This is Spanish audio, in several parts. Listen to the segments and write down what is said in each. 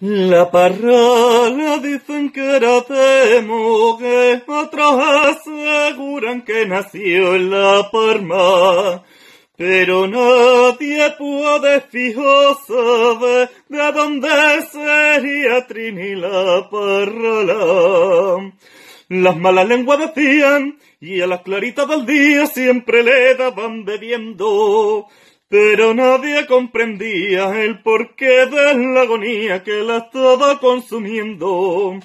La parrala dicen que era de mujer, otros aseguran que nació en la Parma. Pero nadie puede fijo saber de dónde sería Trini la parrala. Las malas lenguas decían, y a las claritas del día siempre le daban bebiendo pero nadie comprendía el porqué de la agonía que la estaba consumiendo.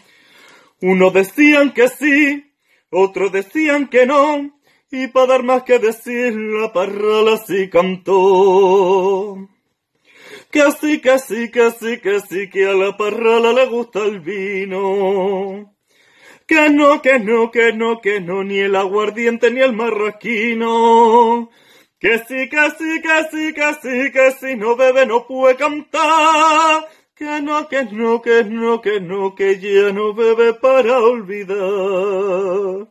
Unos decían que sí, otros decían que no, y para dar más que decir la parrala sí cantó. Que sí, que sí, que sí, que sí, que a la parrala le gusta el vino. Que no, que no, que no, que no, ni el aguardiente ni el marraquino que sí, que sí, que sí, que sí, que no bebe, no puede cantar. Que no, que no, que no, que no, que ya no bebe para olvidar.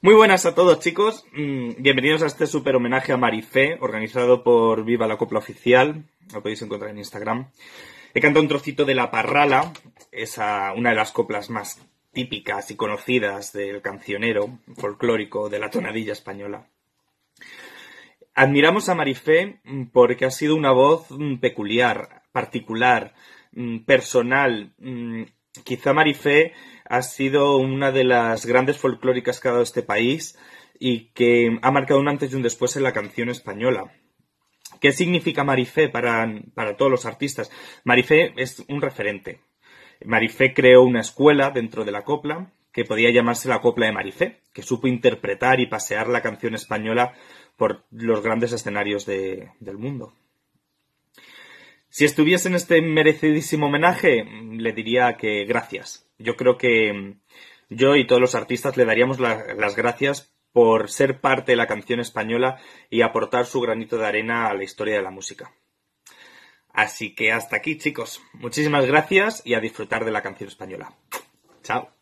Muy buenas a todos chicos, mm, bienvenidos a este super homenaje a Marifé, organizado por Viva la Copla Oficial, lo podéis encontrar en Instagram. He cantado un trocito de La Parrala, esa, una de las coplas más típicas y conocidas del cancionero folclórico de la tonadilla española. Admiramos a Marifé mm, porque ha sido una voz mm, peculiar, particular, mm, personal. Quizá Marifé ha sido una de las grandes folclóricas que ha dado este país y que ha marcado un antes y un después en la canción española. ¿Qué significa Marifé para, para todos los artistas? Marifé es un referente. Marifé creó una escuela dentro de la copla que podía llamarse la copla de Marifé, que supo interpretar y pasear la canción española por los grandes escenarios del mundo. Si estuviese en este merecidísimo homenaje, le diría que gracias. Yo creo que mm, yo y todos los artistas le daríamos las gracias por ser parte de la canción española y aportar su granito de arena a la historia de la música. Así que hasta aquí, chicos. Muchísimas gracias y a disfrutar de la canción española. Chao.